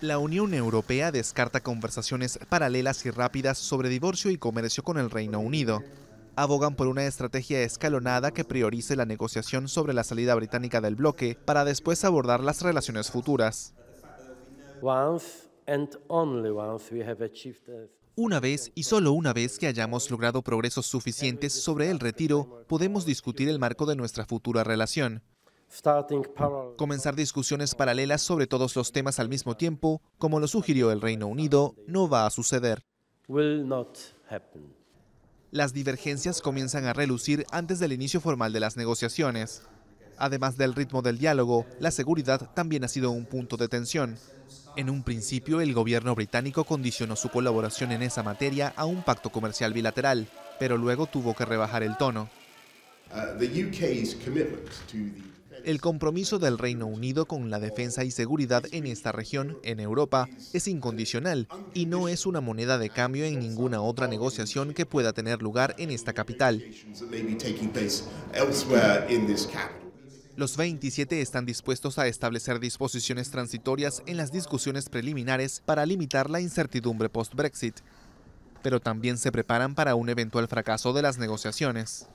La Unión Europea descarta conversaciones paralelas y rápidas sobre divorcio y comercio con el Reino Unido. Abogan por una estrategia escalonada que priorice la negociación sobre la salida británica del bloque para después abordar las relaciones futuras. Una vez y solo una vez que hayamos logrado progresos suficientes sobre el retiro, podemos discutir el marco de nuestra futura relación. Comenzar discusiones paralelas sobre todos los temas al mismo tiempo, como lo sugirió el Reino Unido, no va a suceder. Las divergencias comienzan a relucir antes del inicio formal de las negociaciones. Además del ritmo del diálogo, la seguridad también ha sido un punto de tensión. En un principio, el gobierno británico condicionó su colaboración en esa materia a un pacto comercial bilateral, pero luego tuvo que rebajar el tono. Uh, el compromiso del Reino Unido con la defensa y seguridad en esta región, en Europa, es incondicional y no es una moneda de cambio en ninguna otra negociación que pueda tener lugar en esta capital. Los 27 están dispuestos a establecer disposiciones transitorias en las discusiones preliminares para limitar la incertidumbre post-Brexit, pero también se preparan para un eventual fracaso de las negociaciones.